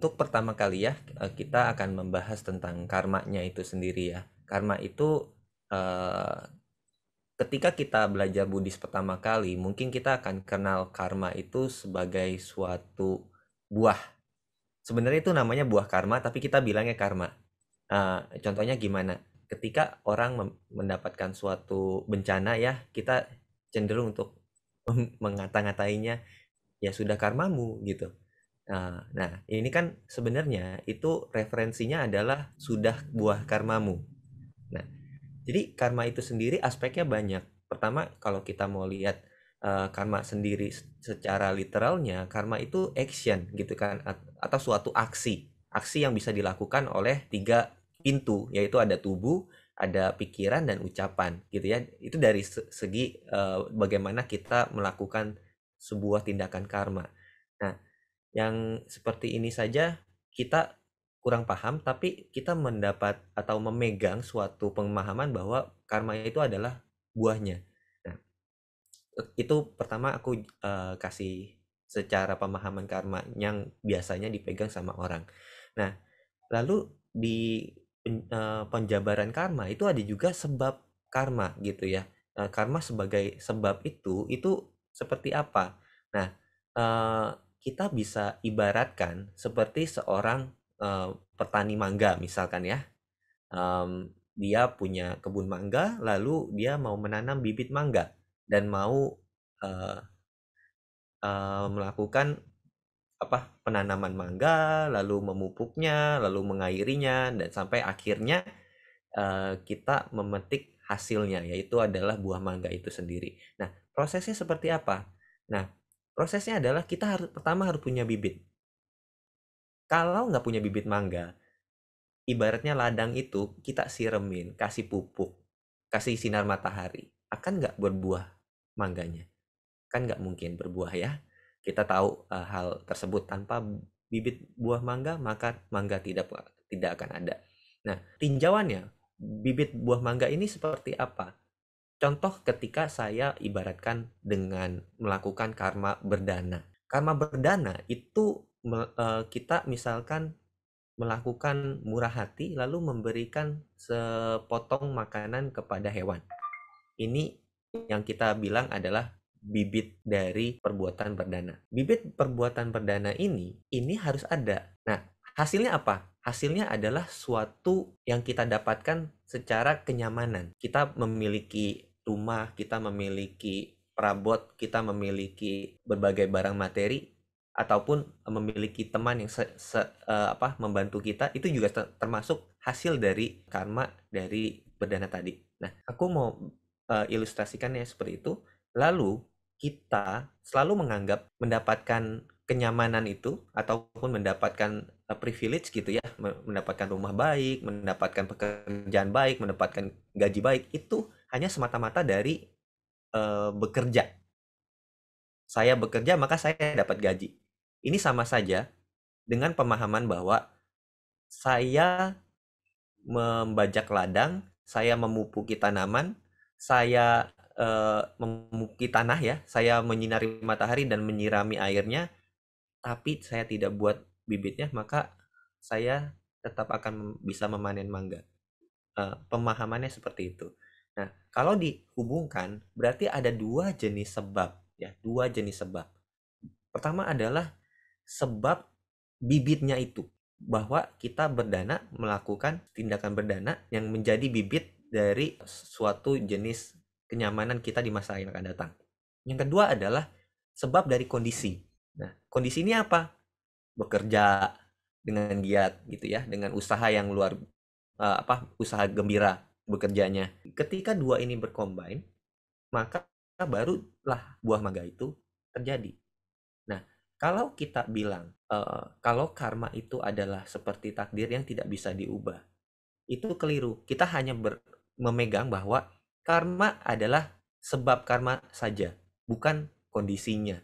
untuk pertama kali ya eh, kita akan membahas tentang karmanya itu sendiri ya. Karma itu eh, ketika kita belajar Buddhis pertama kali, mungkin kita akan kenal karma itu sebagai suatu buah. Sebenarnya itu namanya buah karma, tapi kita bilangnya karma. Eh, contohnya gimana? Ketika orang mendapatkan suatu bencana ya, kita cenderung untuk mengata-ngatainya ya sudah karmamu gitu. Ah, nah, ini kan sebenarnya itu referensinya adalah sudah buah karmamu. Nah, jadi karma itu sendiri aspeknya banyak. Pertama, kalau kita mau lihat eh, karma sendiri secara literalnya, karma itu action gitu kan atau suatu aksi, aksi yang bisa dilakukan oleh tiga pintu, yaitu ada tubuh, ada pikiran dan ucapan gitu ya. Itu dari segi uh, bagaimana kita melakukan sebuah tindakan karma. Nah, yang seperti ini saja kita kurang paham tapi kita mendapat atau memegang suatu pemahaman bahwa karma itu adalah buahnya. Nah, itu pertama aku uh, kasih secara pemahaman karma yang biasanya dipegang sama orang. Nah, lalu di uh, penjabaran karma itu ada juga sebab karma gitu ya. Uh, karma sebagai sebab itu itu seperti apa? Nah, uh, kita bisa ibaratkan seperti seorang uh, petani mangga misalkan ya. Um, dia punya kebun mangga, lalu dia mau menanam bibit mangga dan mau uh, uh, melakukan apa penanaman mangga, lalu memupuknya, lalu mengairinya, dan sampai akhirnya uh, kita memetik hasilnya, yaitu adalah buah mangga itu sendiri. Nah, prosesnya seperti apa? Nah, prosesnya adalah kita harus pertama harus punya bibit kalau nggak punya bibit mangga ibaratnya ladang itu kita siremin kasih pupuk kasih sinar matahari akan nggak berbuah mangganya kan nggak mungkin berbuah ya kita tahu uh, hal tersebut tanpa bibit buah mangga maka mangga tidak tidak akan ada nah tinjauannya bibit buah mangga ini seperti apa Contoh ketika saya ibaratkan dengan melakukan karma berdana. Karma berdana itu e, kita misalkan melakukan murah hati lalu memberikan sepotong makanan kepada hewan. Ini yang kita bilang adalah bibit dari perbuatan berdana. Bibit perbuatan berdana ini ini harus ada. Nah, hasilnya apa? hasilnya adalah suatu yang kita dapatkan secara kenyamanan. Kita memiliki rumah, kita memiliki perabot, kita memiliki berbagai barang materi ataupun memiliki teman yang se, se, uh, apa membantu kita itu juga termasuk hasil dari karma dari berdana tadi. Nah, aku mau uh, ilustrasikannya seperti itu. Lalu kita selalu menganggap mendapatkan kenyamanan itu ataupun mendapatkan uh, privilege gitu ya, mendapatkan rumah baik, mendapatkan pekerjaan baik, mendapatkan gaji baik itu hanya semata-mata dari uh, bekerja. Saya bekerja maka saya dapat gaji. Ini sama saja dengan pemahaman bahwa saya membajak ladang, saya memupuki tanaman, saya uh, memupuki tanah ya, saya menyinari matahari dan menyirami airnya, tapi saya tidak buat bibitnya, maka saya tetap akan bisa memanen mangga. Uh, pemahamannya seperti itu. Nah, kalau dihubungkan berarti ada dua jenis sebab ya, dua jenis sebab. Pertama adalah sebab bibitnya itu bahwa kita berdana melakukan tindakan berdana yang menjadi bibit dari suatu jenis kenyamanan kita di masa yang akan datang. Yang kedua adalah sebab dari kondisi. Nah, kondisi ini apa? Bekerja dengan giat gitu ya, dengan usaha yang luar eh, apa? usaha gembira bekerjanya. Ketika dua ini berkombin, maka barulah buah mangga itu terjadi. Nah, kalau kita bilang uh, kalau karma itu adalah seperti takdir yang tidak bisa diubah, itu keliru. Kita hanya ber, memegang bahwa karma adalah sebab karma saja, bukan kondisinya.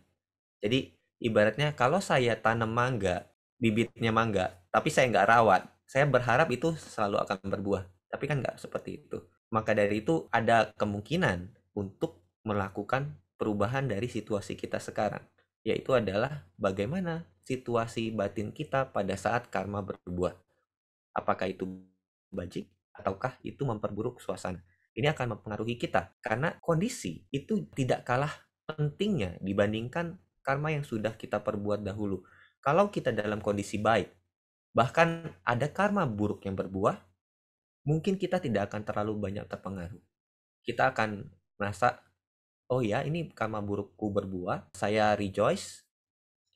Jadi ibaratnya kalau saya tanam mangga, bibitnya mangga, tapi saya nggak rawat, saya berharap itu selalu akan berbuah tapi kan nggak seperti itu maka dari itu ada kemungkinan untuk melakukan perubahan dari situasi kita sekarang yaitu adalah bagaimana situasi batin kita pada saat karma berbuat apakah itu bajik ataukah itu memperburuk suasana ini akan mempengaruhi kita karena kondisi itu tidak kalah pentingnya dibandingkan karma yang sudah kita perbuat dahulu. Kalau kita dalam kondisi baik, bahkan ada karma buruk yang berbuah, mungkin kita tidak akan terlalu banyak terpengaruh. Kita akan merasa, oh ya ini karma burukku berbuah, saya rejoice,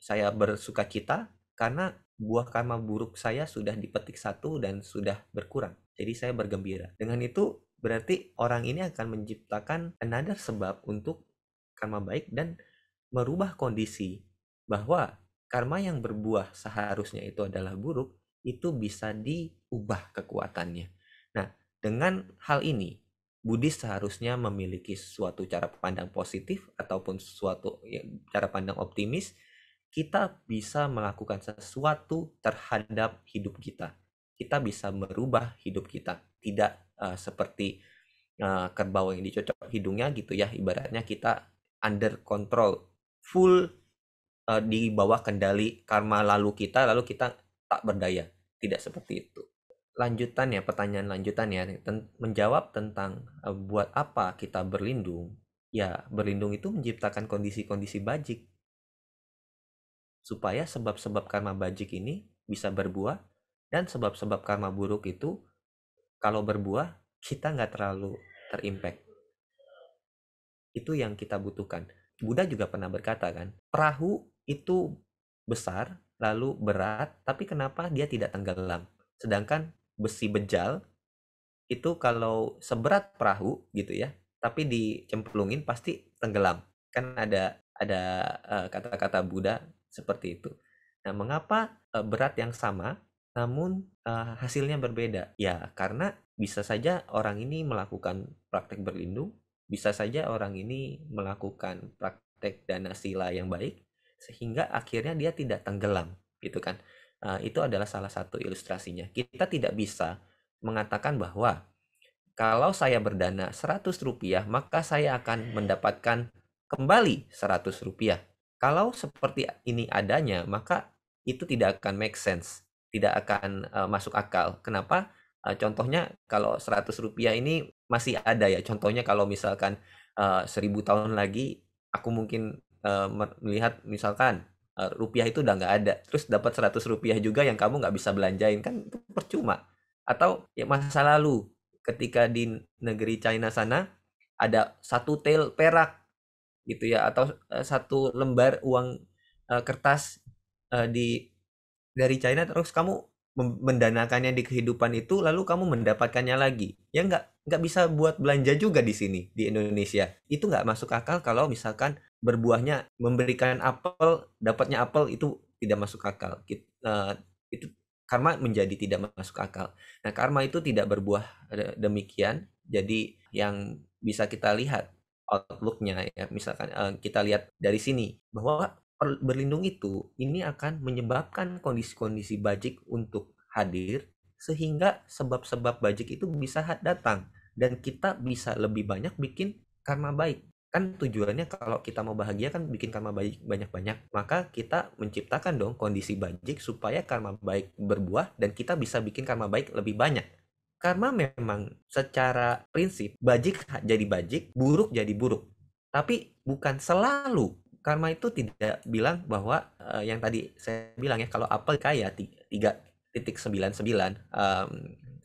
saya bersuka cita, karena buah karma buruk saya sudah dipetik satu dan sudah berkurang. Jadi saya bergembira. Dengan itu berarti orang ini akan menciptakan another sebab untuk karma baik dan merubah kondisi bahwa karma yang berbuah seharusnya itu adalah buruk itu bisa diubah kekuatannya Nah, dengan hal ini, Buddhis seharusnya memiliki suatu cara pandang positif ataupun suatu ya, cara pandang optimis, kita bisa melakukan sesuatu terhadap hidup kita. Kita bisa merubah hidup kita. Tidak uh, seperti uh, kerbau yang dicocok hidungnya gitu ya, ibaratnya kita under control, full uh, di bawah kendali karma lalu kita, lalu kita tak berdaya. Tidak seperti itu lanjutan ya pertanyaan lanjutan ya ten menjawab tentang uh, buat apa kita berlindung ya berlindung itu menciptakan kondisi-kondisi bajik supaya sebab-sebab karma bajik ini bisa berbuah dan sebab-sebab karma buruk itu kalau berbuah kita nggak terlalu terimpact itu yang kita butuhkan Buddha juga pernah berkata kan perahu itu besar lalu berat tapi kenapa dia tidak tenggelam sedangkan besi bejal itu kalau seberat perahu gitu ya, tapi dicemplungin pasti tenggelam. Kan ada ada eh, kata-kata uh, Buddha seperti itu. Nah, mengapa uh, berat yang sama namun uh, hasilnya berbeda? Ya, karena bisa saja orang ini melakukan praktek berlindung, bisa saja orang ini melakukan praktek dana sila yang baik sehingga akhirnya dia tidak tenggelam, gitu kan. Eh, itu adalah salah satu ilustrasinya. Kita tidak bisa mengatakan bahwa kalau saya berdana 100 rupiah, maka saya akan mendapatkan kembali 100 rupiah. Kalau seperti ini adanya, maka itu tidak akan make sense, tidak akan eh, masuk akal. Kenapa? Eh, contohnya kalau 100 rupiah ini masih ada ya. Contohnya kalau misalkan uh, 1000 tahun lagi, aku mungkin melihat misalkan Eh, rupiah itu udah nggak ada terus dapat 100 rupiah juga yang kamu nggak bisa belanjain kan itu percuma atau ya masa lalu ketika di negeri China sana ada satu tel perak gitu ya atau eh, satu lembar uang uh, kertas uh, di dari China terus kamu mendanakannya di kehidupan itu lalu kamu mendapatkannya lagi ya nggak nggak bisa buat belanja juga di sini di Indonesia itu nggak masuk akal kalau misalkan berbuahnya memberikan apel dapatnya apel itu tidak masuk akal kita, uh, eh, itu karma menjadi tidak masuk akal nah karma itu tidak berbuah eh, demikian jadi yang bisa kita lihat outlooknya ya misalkan uh, kita lihat dari sini bahwa berlindung itu ini akan menyebabkan kondisi-kondisi bajik untuk hadir sehingga sebab-sebab bajik itu bisa datang dan kita bisa lebih banyak bikin karma baik kan tujuannya kalau kita mau bahagia kan bikin karma baik banyak-banyak maka kita menciptakan dong kondisi baik supaya karma baik berbuah dan kita bisa bikin karma baik lebih banyak karma memang secara prinsip bajik jadi bajik buruk jadi buruk tapi bukan selalu karma itu tidak bilang bahwa uh, yang tadi saya bilang ya kalau apel kaya 3.99 um,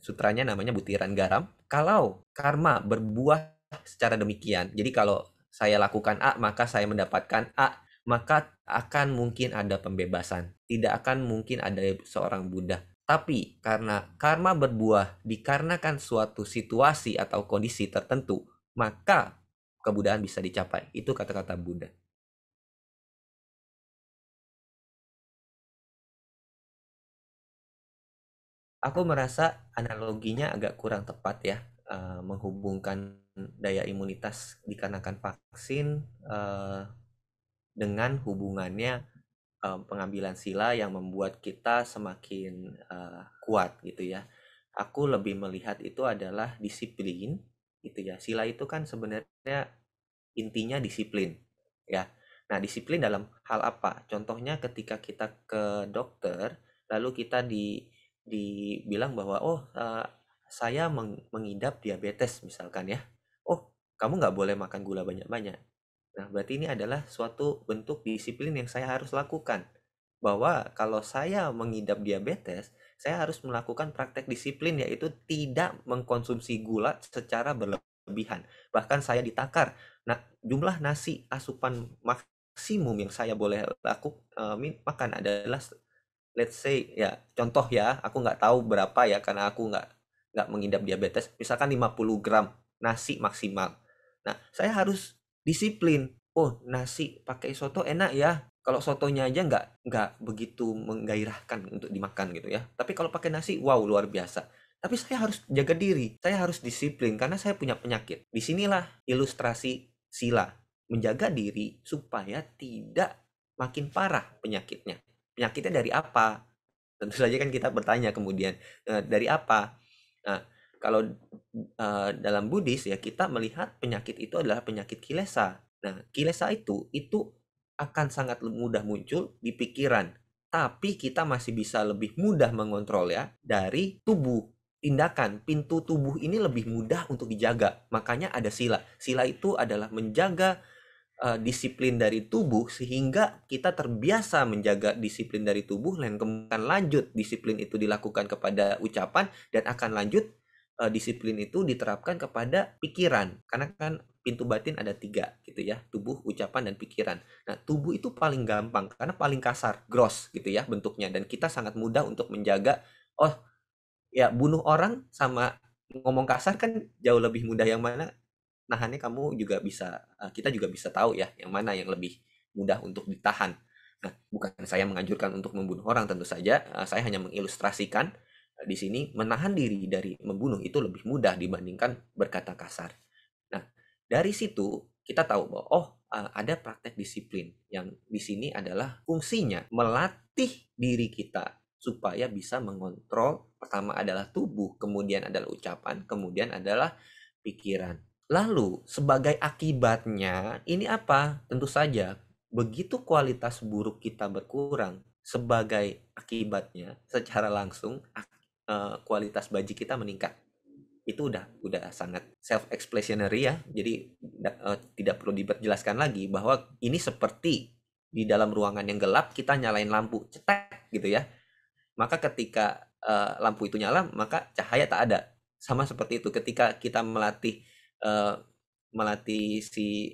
sutranya namanya butiran garam kalau karma berbuah secara demikian. Jadi kalau saya lakukan A, maka saya mendapatkan A, maka akan mungkin ada pembebasan. Tidak akan mungkin ada seorang Buddha. Tapi karena karma berbuah dikarenakan suatu situasi atau kondisi tertentu, maka kebudayaan bisa dicapai. Itu kata-kata Buddha. Aku merasa analoginya agak kurang tepat ya, uh, menghubungkan daya imunitas dikarenakan vaksin uh, dengan hubungannya uh, pengambilan sila yang membuat kita semakin uh, kuat gitu ya. Aku lebih melihat itu adalah disiplin gitu ya. Sila itu kan sebenarnya intinya disiplin ya. Nah, disiplin dalam hal apa? Contohnya ketika kita ke dokter lalu kita di dibilang bahwa oh uh, saya mengidap diabetes misalkan ya. Oh, kamu nggak boleh makan gula banyak-banyak. Nah, berarti ini adalah suatu bentuk disiplin yang saya harus lakukan. Bahwa kalau saya mengidap diabetes, saya harus melakukan praktek disiplin yaitu tidak mengkonsumsi gula secara berlebihan. Bahkan saya ditakar. Nah, jumlah nasi asupan maksimum yang saya boleh lakukan eh, uh, makan adalah let's say ya contoh ya, aku nggak tahu berapa ya karena aku nggak nggak mengidap diabetes, misalkan 50 gram nasi maksimal. Nah, saya harus disiplin. Oh, nasi pakai soto enak ya. Kalau sotonya aja nggak nggak begitu menggairahkan untuk dimakan gitu ya. Tapi kalau pakai nasi, wow luar biasa. Tapi saya harus jaga diri, saya harus disiplin karena saya punya penyakit. Disinilah ilustrasi sila menjaga diri supaya tidak makin parah penyakitnya. Penyakitnya dari apa? Tentu saja kan kita bertanya kemudian eh, dari apa? Nah, kalau uh, dalam Buddhis ya kita melihat penyakit itu adalah penyakit kilesa. Nah, kilesa itu itu akan sangat mudah muncul di pikiran, tapi kita masih bisa lebih mudah mengontrol ya dari tubuh. Tindakan pintu tubuh ini lebih mudah untuk dijaga. Makanya ada sila. Sila itu adalah menjaga uh, disiplin dari tubuh sehingga kita terbiasa menjaga disiplin dari tubuh dan kemudian lanjut disiplin itu dilakukan kepada ucapan dan akan lanjut uh, disiplin itu diterapkan kepada pikiran karena kan pintu batin ada tiga gitu ya tubuh ucapan dan pikiran nah tubuh itu paling gampang karena paling kasar gross gitu ya bentuknya dan kita sangat mudah untuk menjaga oh ya bunuh orang sama ngomong kasar kan jauh lebih mudah yang mana nahannya kamu juga bisa eh, kita juga bisa tahu ya yang mana yang lebih mudah untuk ditahan. Nah, bukan saya menganjurkan untuk membunuh orang tentu saja, eh, saya hanya mengilustrasikan eh, di sini menahan diri dari membunuh itu lebih mudah dibandingkan berkata kasar. Nah, dari situ kita tahu bahwa oh ada praktek disiplin yang di sini adalah fungsinya melatih diri kita supaya bisa mengontrol pertama adalah tubuh, kemudian adalah ucapan, kemudian adalah pikiran. Lalu, sebagai akibatnya, ini apa? Tentu saja, begitu kualitas buruk kita berkurang, sebagai akibatnya, secara langsung eh, kualitas baji kita meningkat. Itu udah udah sangat self explanatory ya. Jadi eh, tidak perlu diperjelaskan lagi bahwa ini seperti di dalam ruangan yang gelap kita nyalain lampu, cetek gitu ya. Maka ketika eh, lampu itu nyala, maka cahaya tak ada. Sama seperti itu ketika kita melatih Eh, melatih si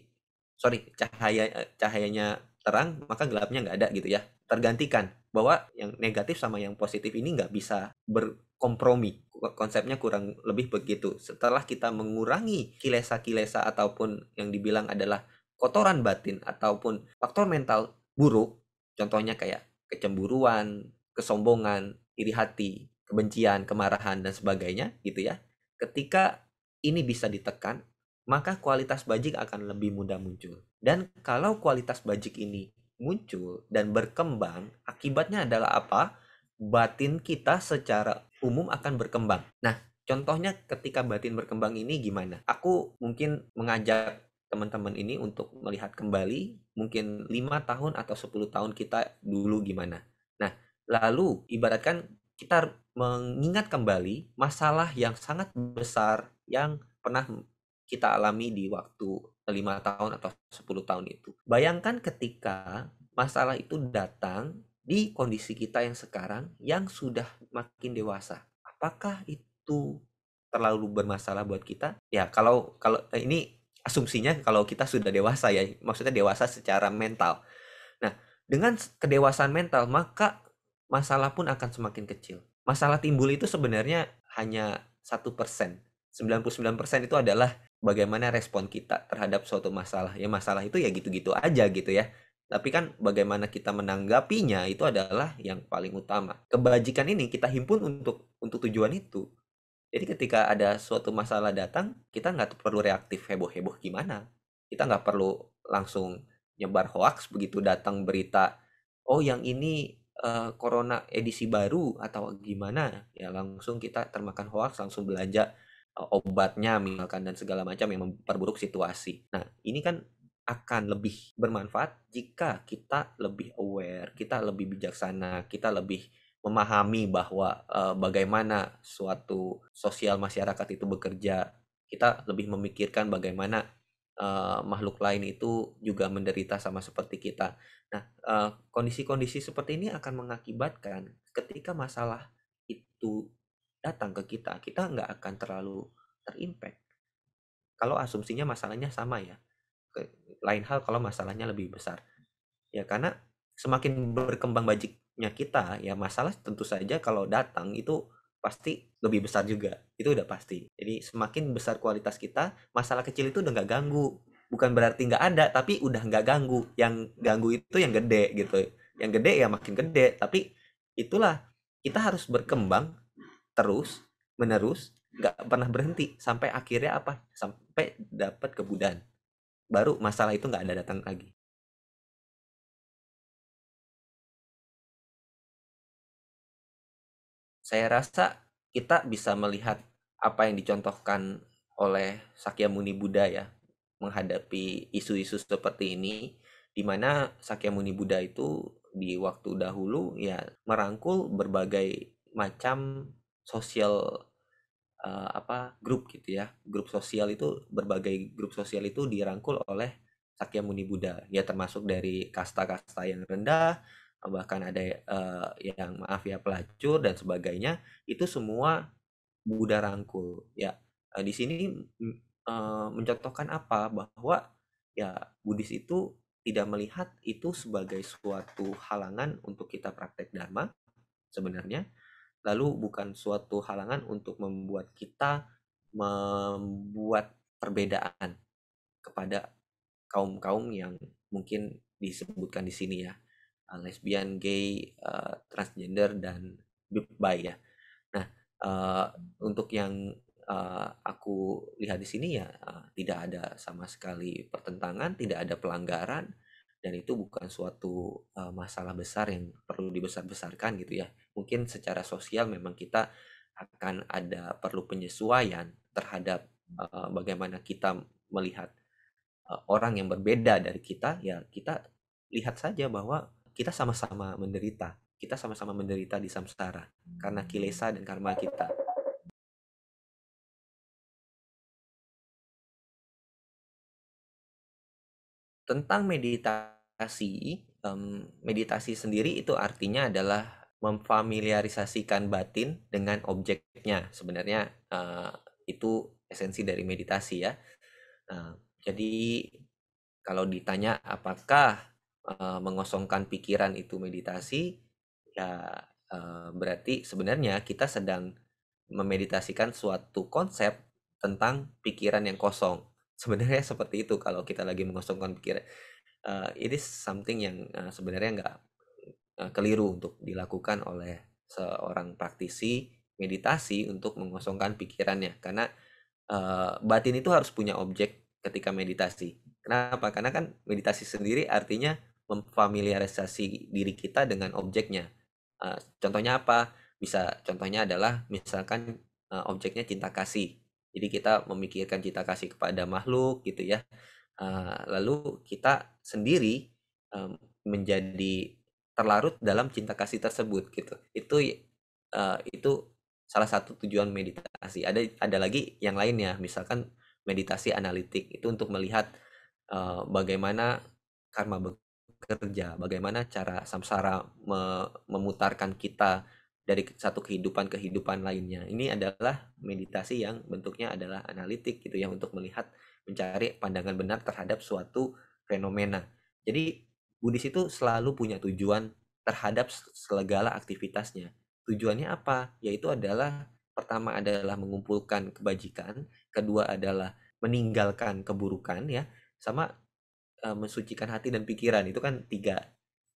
sorry cahaya eh, cahayanya terang maka gelapnya nggak ada gitu ya tergantikan bahwa yang negatif sama yang positif ini nggak bisa berkompromi konsepnya kurang lebih begitu setelah kita mengurangi kilesa-kilesa ataupun yang dibilang adalah kotoran batin ataupun faktor mental buruk contohnya kayak kecemburuan kesombongan iri hati kebencian kemarahan dan sebagainya gitu ya ketika ini bisa ditekan, maka kualitas bajik akan lebih mudah muncul. Dan kalau kualitas bajik ini muncul dan berkembang, akibatnya adalah apa? Batin kita secara umum akan berkembang. Nah, contohnya ketika batin berkembang ini gimana? Aku mungkin mengajak teman-teman ini untuk melihat kembali mungkin lima tahun atau 10 tahun kita dulu gimana. Nah, lalu ibaratkan kita mengingat kembali masalah yang sangat besar yang pernah kita alami di waktu lima tahun atau 10 tahun itu. Bayangkan ketika masalah itu datang di kondisi kita yang sekarang yang sudah makin dewasa. Apakah itu terlalu bermasalah buat kita? Ya, kalau kalau eh, ini asumsinya kalau kita sudah dewasa ya, maksudnya dewasa secara mental. Nah, dengan kedewasaan mental maka masalah pun akan semakin kecil. Masalah timbul itu sebenarnya hanya satu persen 99% itu adalah bagaimana respon kita terhadap suatu masalah. Ya masalah itu ya gitu-gitu aja gitu ya. Tapi kan bagaimana kita menanggapinya itu adalah yang paling utama. Kebajikan ini kita himpun untuk untuk tujuan itu. Jadi ketika ada suatu masalah datang, kita nggak perlu reaktif heboh-heboh gimana. Kita nggak perlu langsung nyebar hoax begitu datang berita, oh yang ini uh, corona edisi baru atau gimana. Ya langsung kita termakan hoax, langsung belanja E, obatnya misalkan dan segala macam yang memperburuk situasi. Nah, ini kan akan lebih bermanfaat jika kita lebih aware, kita lebih bijaksana, kita lebih memahami bahwa e, bagaimana suatu sosial masyarakat itu bekerja. Kita lebih memikirkan bagaimana e, makhluk lain itu juga menderita sama seperti kita. Nah, e, kondisi-kondisi e, kondisi -kondisi seperti ini akan mengakibatkan ketika masalah itu datang ke kita, kita nggak akan terlalu terimpact. Kalau asumsinya masalahnya sama ya. Lain hal kalau masalahnya lebih besar. Ya karena semakin berkembang bajiknya kita, ya masalah tentu saja kalau datang itu pasti lebih besar juga. Itu udah pasti. Jadi semakin besar kualitas kita, masalah kecil itu udah nggak ganggu. Bukan berarti nggak ada, tapi udah nggak ganggu. Yang ganggu itu yang gede gitu. Yang gede ya makin gede, tapi itulah kita harus berkembang terus menerus hmm. nggak pernah berhenti sampai akhirnya apa sampai dapat kebudahan baru masalah itu nggak ada datang lagi saya rasa kita bisa melihat apa yang dicontohkan oleh Sakyamuni Buddha ya menghadapi isu-isu seperti ini di mana Sakyamuni Buddha itu di waktu dahulu ya merangkul berbagai macam sosial uh, apa grup gitu ya grup sosial itu berbagai grup sosial itu dirangkul oleh Sakya Muni Buddha ya termasuk dari kasta-kasta yang rendah bahkan ada uh, yang maaf ya pelacur dan sebagainya itu semua Buddha rangkul ya uh, di sini uh, mencontohkan apa bahwa ya Buddhis itu tidak melihat itu sebagai suatu halangan untuk kita praktek dharma sebenarnya lalu bukan suatu halangan untuk membuat kita membuat perbedaan kepada kaum-kaum yang mungkin disebutkan di sini ya eh, lesbian, gay, uh, transgender dan bi ya. Nah, uh, untuk yang uh, aku lihat di sini ya uh, tidak ada sama sekali pertentangan, tidak ada pelanggaran dan itu bukan suatu uh, masalah besar yang perlu dibesar-besarkan gitu ya mungkin secara sosial memang kita akan ada perlu penyesuaian terhadap uh, bagaimana kita melihat uh, orang yang berbeda dari kita ya kita lihat saja bahwa kita sama-sama menderita kita sama-sama menderita di samsara karena kilesa dan karma kita tentang meditasi meditasi sendiri itu artinya adalah memfamiliarisasikan batin dengan objeknya. Sebenarnya uh, itu esensi dari meditasi ya. Uh, jadi kalau ditanya apakah uh, mengosongkan pikiran itu meditasi, ya uh, berarti sebenarnya kita sedang memeditasikan suatu konsep tentang pikiran yang kosong. Sebenarnya seperti itu kalau kita lagi mengosongkan pikiran. Uh, it something yang uh, sebenarnya nggak Eh, keliru untuk dilakukan oleh seorang praktisi meditasi untuk mengosongkan pikirannya karena e, batin itu harus punya objek ketika meditasi. Kenapa? Karena kan meditasi sendiri artinya memfamiliarisasi diri kita dengan objeknya. e, contohnya apa? Bisa contohnya adalah misalkan e, objeknya cinta kasih. Jadi kita memikirkan cinta kasih kepada makhluk gitu ya. e, lalu kita sendiri e, menjadi terlarut dalam cinta kasih tersebut gitu itu uh, itu salah satu tujuan meditasi ada ada lagi yang lainnya misalkan meditasi analitik itu untuk melihat uh, bagaimana karma bekerja bagaimana cara samsara me memutarkan kita dari satu kehidupan kehidupan lainnya. Ini adalah meditasi yang bentuknya adalah analitik gitu yang untuk melihat mencari pandangan benar terhadap suatu fenomena. Jadi Buddhis itu selalu punya tujuan terhadap segala aktivitasnya. Tujuannya apa? Yaitu adalah pertama adalah mengumpulkan kebajikan, kedua adalah meninggalkan keburukan ya, sama e, mensucikan hati dan pikiran. Itu kan tiga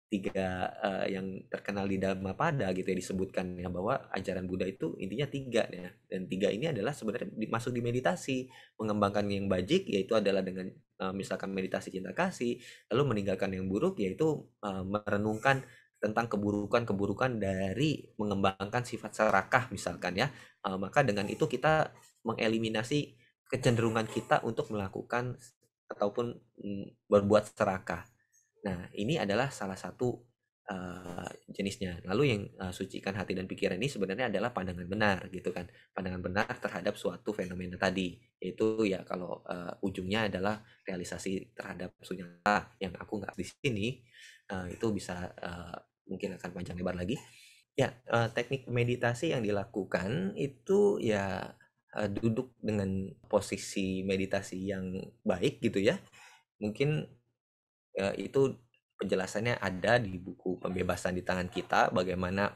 tiga uh, yang terkenal di pada gitu ya disebutkan ya bahwa ajaran Buddha itu intinya tiga ya dan tiga ini adalah sebenarnya masuk di meditasi mengembangkan yang bajik yaitu adalah dengan uh, misalkan meditasi cinta kasih lalu meninggalkan yang buruk yaitu uh, merenungkan tentang keburukan-keburukan dari mengembangkan sifat serakah misalkan ya uh, maka dengan itu kita mengeliminasi kecenderungan kita untuk melakukan ataupun mm, berbuat serakah Nah, ini adalah salah satu uh, jenisnya. Lalu yang uh, sucikan hati dan pikiran ini sebenarnya adalah pandangan benar gitu kan. Pandangan benar terhadap suatu fenomena tadi. Yaitu ya kalau uh, ujungnya adalah realisasi terhadap sunyata yang aku nggak di sini uh, itu bisa uh, mungkin akan panjang lebar lagi. Ya, uh, teknik meditasi yang dilakukan itu ya duduk dengan posisi meditasi yang baik gitu ya. Mungkin itu penjelasannya ada di buku pembebasan di tangan kita bagaimana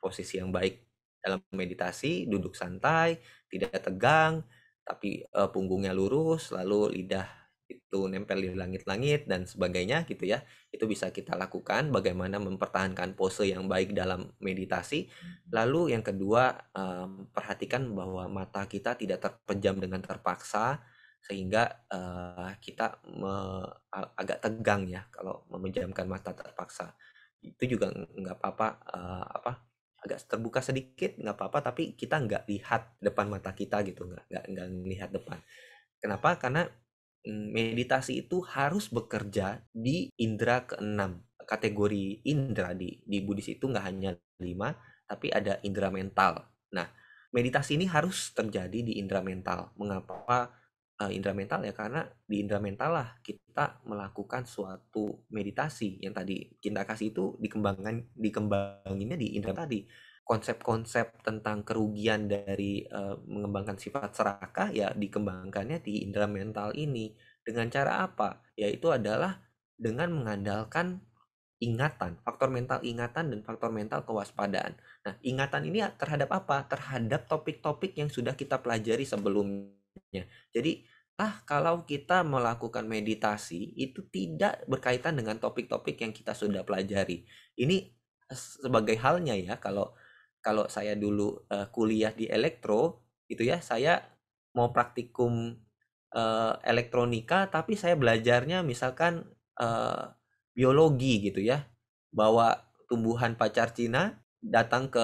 posisi yang baik dalam meditasi duduk santai tidak tegang tapi punggungnya lurus lalu lidah itu nempel di langit-langit dan sebagainya gitu ya itu bisa kita lakukan bagaimana mempertahankan pose yang baik dalam meditasi lalu yang kedua mmm, perhatikan bahwa mata kita tidak terpejam dengan terpaksa sehingga uh, kita me, agak tegang ya kalau memejamkan mata terpaksa itu juga nggak apa-apa uh, apa agak terbuka sedikit nggak apa-apa tapi kita nggak lihat depan mata kita gitu nggak nggak nggak melihat depan kenapa karena mm, meditasi itu harus bekerja di indera keenam kategori indera di di Buddhis itu nggak hanya lima tapi ada indera mental nah meditasi ini harus terjadi di indera mental mengapa uh, indera mental ya karena di indera mental lah kita melakukan suatu meditasi yang tadi cinta kasih itu dikembangkan dikembanginnya di indera tadi konsep-konsep tentang kerugian dari uh, mengembangkan sifat serakah ya dikembangkannya di indera mental ini dengan cara apa yaitu adalah dengan mengandalkan ingatan, faktor mental ingatan dan faktor mental kewaspadaan. Nah, ingatan ini terhadap apa? Terhadap topik-topik yang sudah kita pelajari sebelumnya. Jadi, Ah, kalau kita melakukan meditasi itu tidak berkaitan dengan topik-topik yang kita sudah pelajari. Ini eh, sebagai halnya ya, kalau kalau saya dulu uh, kuliah di elektro gitu ya, saya mau praktikum uh, elektronika tapi saya belajarnya misalkan uh, biologi gitu ya. Bawa tumbuhan pacar Cina datang ke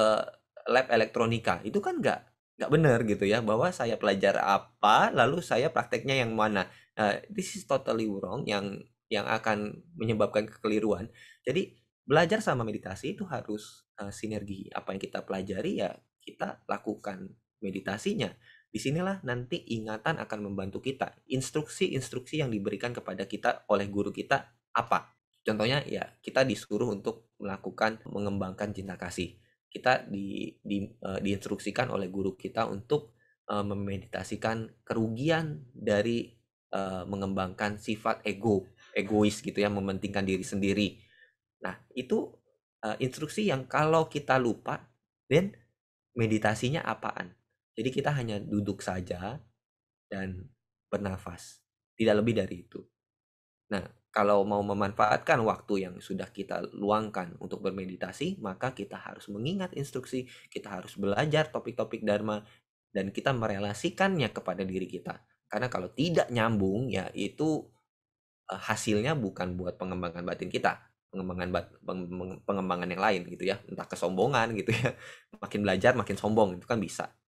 lab elektronika. Itu kan enggak nggak benar gitu ya bahwa saya pelajar apa lalu saya prakteknya yang mana uh, this is totally wrong yang yang akan menyebabkan kekeliruan jadi belajar sama meditasi itu harus uh, sinergi apa yang kita pelajari ya kita lakukan meditasinya disinilah nanti ingatan akan membantu kita instruksi-instruksi yang diberikan kepada kita oleh guru kita apa contohnya ya kita disuruh untuk melakukan mengembangkan cinta kasih kita di, di, uh, diinstruksikan oleh guru kita untuk uh, memeditasikan kerugian dari uh, mengembangkan sifat ego, egois gitu ya, mementingkan diri sendiri. Nah, itu uh, instruksi yang kalau kita lupa, dan meditasinya apaan? Jadi kita hanya duduk saja dan bernafas, tidak lebih dari itu. Nah, kalau mau memanfaatkan waktu yang sudah kita luangkan untuk bermeditasi, maka kita harus mengingat instruksi, kita harus belajar topik-topik Dharma, dan kita merelasikannya kepada diri kita. Karena kalau tidak nyambung, ya itu eh, hasilnya bukan buat pengembangan batin kita, pengembangan bat, pengembangan yang lain gitu ya, entah kesombongan gitu ya, makin belajar makin sombong itu kan bisa.